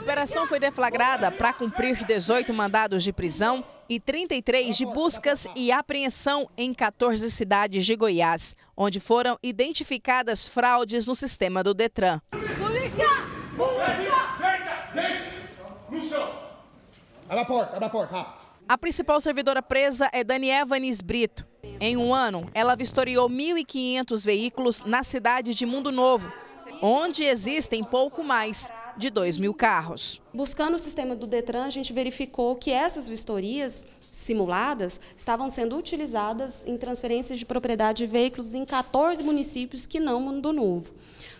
A operação foi deflagrada para cumprir 18 mandados de prisão e 33 de buscas e apreensão em 14 cidades de Goiás, onde foram identificadas fraudes no sistema do Detran. Polícia! Polícia! No chão! Abre a porta, abre a porta, rápido. A principal servidora presa é Danievanis Brito. Em um ano, ela vistoriou 1.500 veículos na cidade de Mundo Novo, onde existem pouco mais de 2 mil carros. Buscando o sistema do Detran, a gente verificou que essas vistorias simuladas estavam sendo utilizadas em transferências de propriedade de veículos em 14 municípios que não Mundo Novo.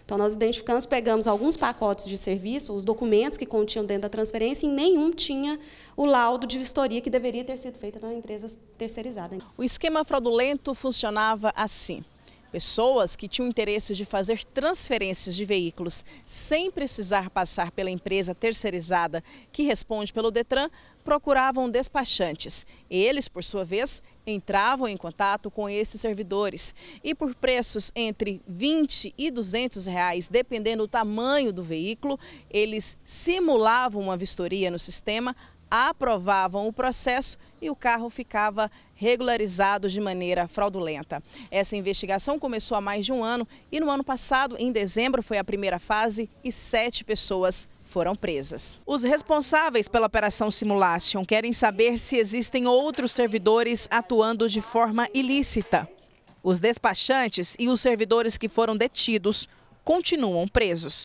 Então, nós identificamos, pegamos alguns pacotes de serviço, os documentos que continham dentro da transferência, e nenhum tinha o laudo de vistoria que deveria ter sido feita na empresa terceirizada. O esquema fraudulento funcionava assim. Pessoas que tinham interesse de fazer transferências de veículos sem precisar passar pela empresa terceirizada que responde pelo Detran procuravam despachantes. Eles, por sua vez, entravam em contato com esses servidores e por preços entre 20 e 200 reais, dependendo do tamanho do veículo, eles simulavam uma vistoria no sistema, aprovavam o processo e o carro ficava regularizado de maneira fraudulenta. Essa investigação começou há mais de um ano e no ano passado, em dezembro, foi a primeira fase e sete pessoas foram presas. Os responsáveis pela operação Simulation querem saber se existem outros servidores atuando de forma ilícita. Os despachantes e os servidores que foram detidos continuam presos.